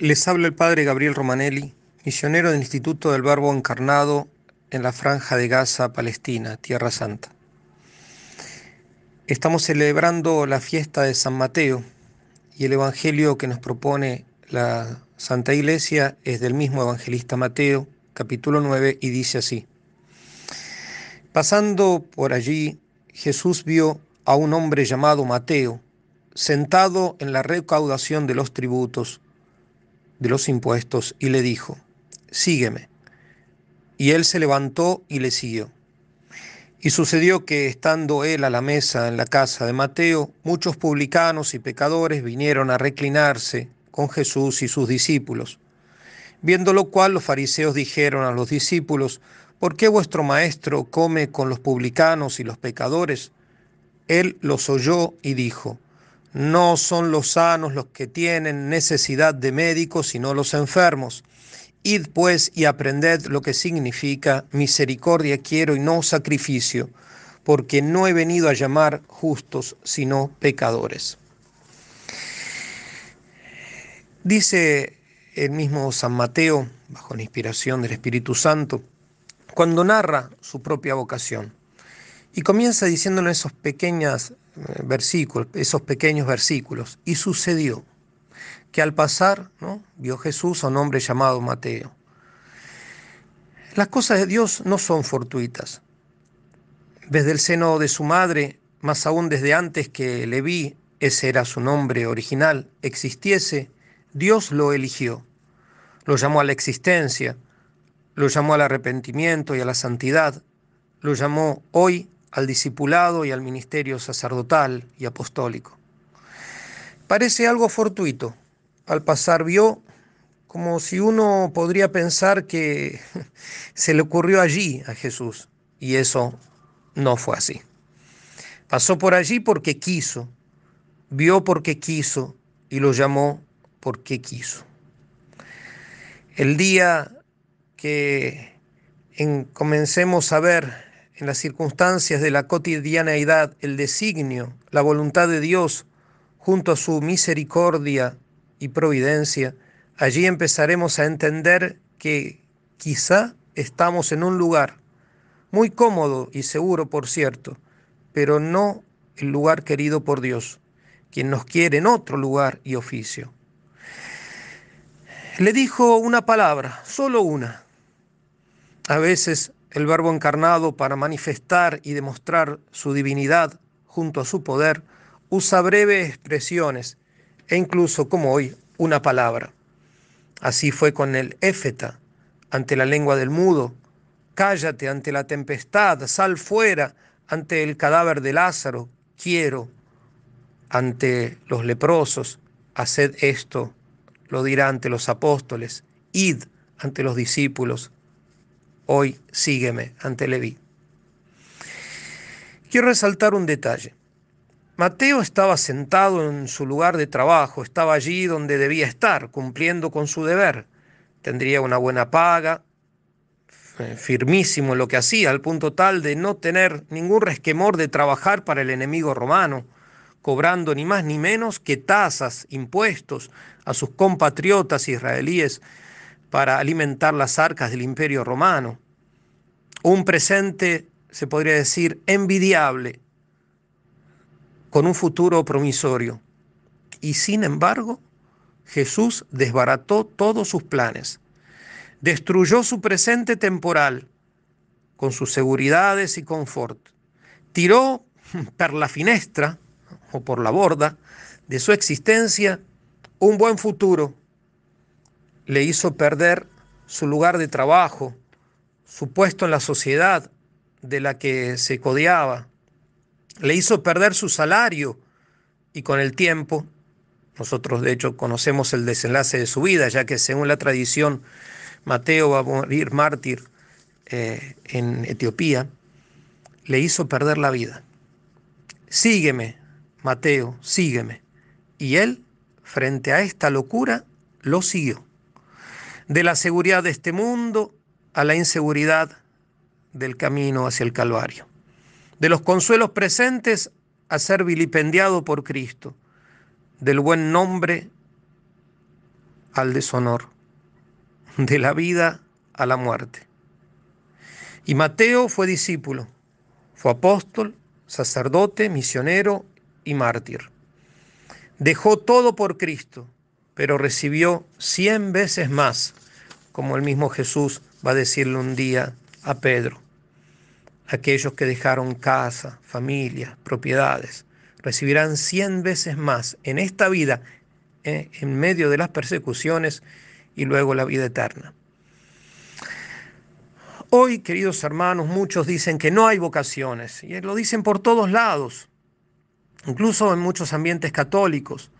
Les habla el padre Gabriel Romanelli, misionero del Instituto del Verbo Encarnado en la Franja de Gaza, Palestina, Tierra Santa. Estamos celebrando la fiesta de San Mateo y el Evangelio que nos propone la Santa Iglesia es del mismo evangelista Mateo, capítulo 9, y dice así. Pasando por allí, Jesús vio a un hombre llamado Mateo, sentado en la recaudación de los tributos de los impuestos y le dijo, sígueme. Y él se levantó y le siguió. Y sucedió que, estando él a la mesa en la casa de Mateo, muchos publicanos y pecadores vinieron a reclinarse con Jesús y sus discípulos. Viendo lo cual los fariseos dijeron a los discípulos, ¿por qué vuestro maestro come con los publicanos y los pecadores? Él los oyó y dijo, no son los sanos los que tienen necesidad de médicos, sino los enfermos. Id pues y aprended lo que significa misericordia quiero y no sacrificio, porque no he venido a llamar justos, sino pecadores. Dice el mismo San Mateo, bajo la inspiración del Espíritu Santo, cuando narra su propia vocación. Y comienza diciéndonos esas pequeñas eh, esos pequeños versículos. Y sucedió que al pasar ¿no? vio Jesús a un hombre llamado Mateo. Las cosas de Dios no son fortuitas. Desde el seno de su madre, más aún desde antes que le vi ese era su nombre original, existiese, Dios lo eligió. Lo llamó a la existencia, lo llamó al arrepentimiento y a la santidad, lo llamó hoy al discipulado y al ministerio sacerdotal y apostólico. Parece algo fortuito. Al pasar vio como si uno podría pensar que se le ocurrió allí a Jesús, y eso no fue así. Pasó por allí porque quiso, vio porque quiso y lo llamó porque quiso. El día que comencemos a ver en las circunstancias de la cotidianeidad el designio, la voluntad de Dios, junto a su misericordia y providencia, allí empezaremos a entender que quizá estamos en un lugar muy cómodo y seguro, por cierto, pero no el lugar querido por Dios, quien nos quiere en otro lugar y oficio. Le dijo una palabra, solo una. A veces el Verbo encarnado para manifestar y demostrar su divinidad junto a su poder, usa breves expresiones e incluso, como hoy, una palabra. Así fue con el éfeta ante la lengua del mudo, cállate ante la tempestad, sal fuera ante el cadáver de Lázaro, quiero, ante los leprosos, haced esto, lo dirá ante los apóstoles, id ante los discípulos, hoy sígueme ante Leví. Quiero resaltar un detalle. Mateo estaba sentado en su lugar de trabajo, estaba allí donde debía estar, cumpliendo con su deber. Tendría una buena paga, eh, firmísimo en lo que hacía, al punto tal de no tener ningún resquemor de trabajar para el enemigo romano, cobrando ni más ni menos que tasas, impuestos a sus compatriotas israelíes para alimentar las arcas del imperio romano. Un presente, se podría decir, envidiable, con un futuro promisorio. Y sin embargo, Jesús desbarató todos sus planes, destruyó su presente temporal con sus seguridades y confort, tiró por la finestra o por la borda de su existencia un buen futuro le hizo perder su lugar de trabajo, su puesto en la sociedad de la que se codeaba, le hizo perder su salario y con el tiempo, nosotros de hecho conocemos el desenlace de su vida, ya que según la tradición Mateo va a morir mártir eh, en Etiopía, le hizo perder la vida. Sígueme, Mateo, sígueme. Y él, frente a esta locura, lo siguió de la seguridad de este mundo a la inseguridad del camino hacia el Calvario, de los consuelos presentes a ser vilipendiado por Cristo, del buen nombre al deshonor, de la vida a la muerte. Y Mateo fue discípulo, fue apóstol, sacerdote, misionero y mártir. Dejó todo por Cristo pero recibió cien veces más, como el mismo Jesús va a decirle un día a Pedro. Aquellos que dejaron casa, familia, propiedades, recibirán cien veces más en esta vida, eh, en medio de las persecuciones y luego la vida eterna. Hoy, queridos hermanos, muchos dicen que no hay vocaciones, y lo dicen por todos lados, incluso en muchos ambientes católicos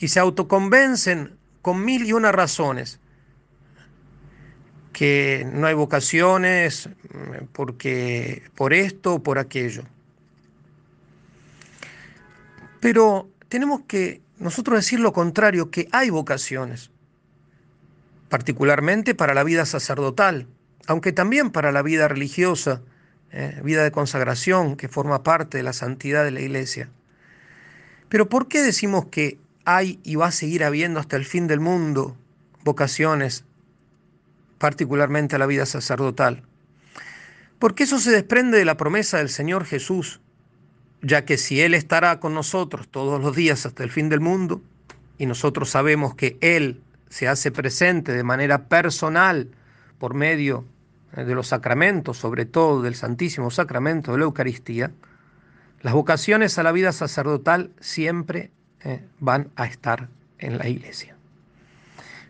y se autoconvencen con mil y una razones, que no hay vocaciones, mm, porque por esto o por aquello. Pero tenemos que nosotros decir lo contrario, que hay vocaciones, particularmente para la vida sacerdotal, aunque también para la vida religiosa, ¿eh? vida de consagración que forma parte de la santidad de la iglesia. Pero ¿por qué decimos que hay y va a seguir habiendo hasta el fin del mundo vocaciones, particularmente a la vida sacerdotal. Porque eso se desprende de la promesa del Señor Jesús, ya que si Él estará con nosotros todos los días hasta el fin del mundo, y nosotros sabemos que Él se hace presente de manera personal por medio eh, de los sacramentos, sobre todo del Santísimo Sacramento de la Eucaristía, las vocaciones a la vida sacerdotal siempre eh, van a estar en la iglesia.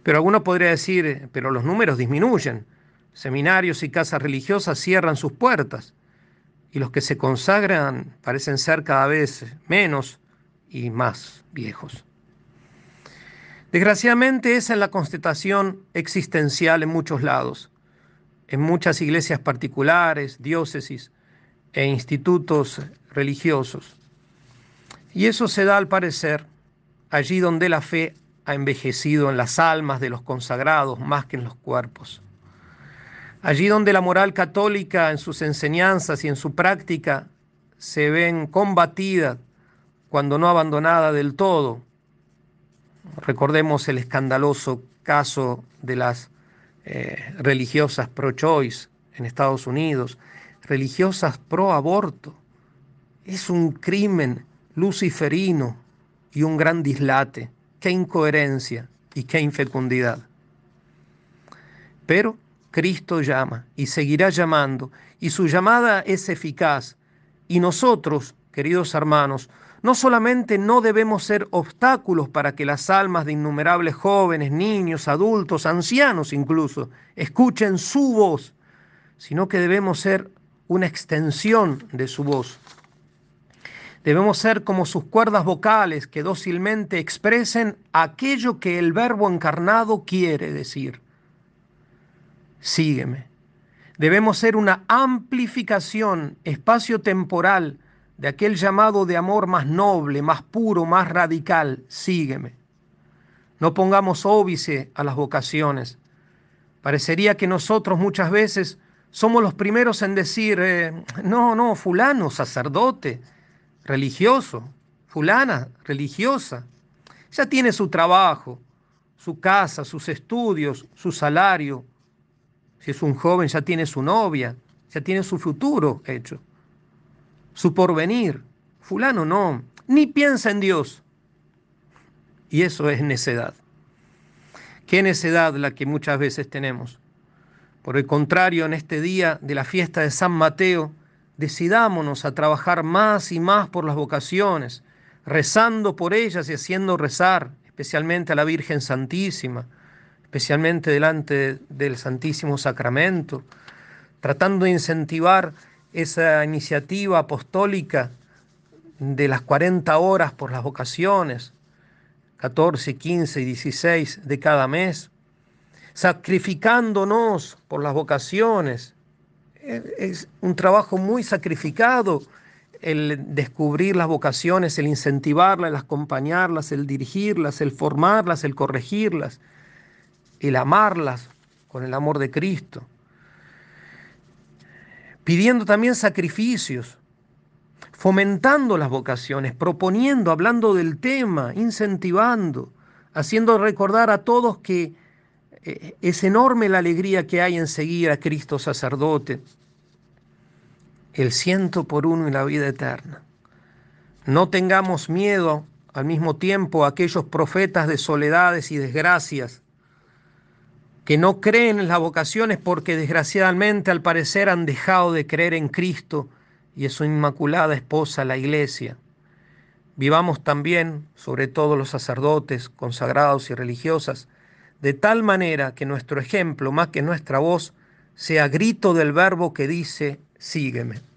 Pero alguno podría decir, pero los números disminuyen. Seminarios y casas religiosas cierran sus puertas y los que se consagran parecen ser cada vez menos y más viejos. Desgraciadamente esa es la constatación existencial en muchos lados, en muchas iglesias particulares, diócesis e institutos religiosos. Y eso se da al parecer allí donde la fe ha envejecido en las almas de los consagrados más que en los cuerpos. Allí donde la moral católica en sus enseñanzas y en su práctica se ven combatidas cuando no abandonada del todo. Recordemos el escandaloso caso de las eh, religiosas pro-choice en Estados Unidos, religiosas pro-aborto. Es un crimen luciferino y un gran dislate. Qué incoherencia y qué infecundidad. Pero Cristo llama y seguirá llamando y su llamada es eficaz. Y nosotros, queridos hermanos, no solamente no debemos ser obstáculos para que las almas de innumerables jóvenes, niños, adultos, ancianos incluso, escuchen su voz, sino que debemos ser una extensión de su voz. Debemos ser como sus cuerdas vocales que dócilmente expresen aquello que el verbo encarnado quiere decir. Sígueme. Debemos ser una amplificación espacio-temporal de aquel llamado de amor más noble, más puro, más radical. Sígueme. No pongamos óbice a las vocaciones. Parecería que nosotros muchas veces somos los primeros en decir, eh, no, no, fulano, sacerdote religioso, fulana, religiosa, ya tiene su trabajo, su casa, sus estudios, su salario. Si es un joven, ya tiene su novia, ya tiene su futuro hecho, su porvenir. Fulano no, ni piensa en Dios. Y eso es necedad. Qué necedad la que muchas veces tenemos. Por el contrario, en este día de la fiesta de San Mateo, decidámonos a trabajar más y más por las vocaciones, rezando por ellas y haciendo rezar, especialmente a la Virgen Santísima, especialmente delante del Santísimo Sacramento, tratando de incentivar esa iniciativa apostólica de las 40 horas por las vocaciones, 14, 15 y 16 de cada mes, sacrificándonos por las vocaciones, eh, es un trabajo muy sacrificado el descubrir las vocaciones, el incentivarlas, el acompañarlas, el dirigirlas, el formarlas, el corregirlas, el amarlas con el amor de Cristo. Pidiendo también sacrificios, fomentando las vocaciones, proponiendo, hablando del tema, incentivando, haciendo recordar a todos que es enorme la alegría que hay en seguir a Cristo sacerdote, el ciento por uno y la vida eterna. No tengamos miedo al mismo tiempo a aquellos profetas de soledades y desgracias que no creen en las vocaciones porque desgraciadamente al parecer han dejado de creer en Cristo y en su inmaculada esposa la iglesia. Vivamos también, sobre todo los sacerdotes, consagrados y religiosas, de tal manera que nuestro ejemplo, más que nuestra voz, sea grito del verbo que dice, sígueme.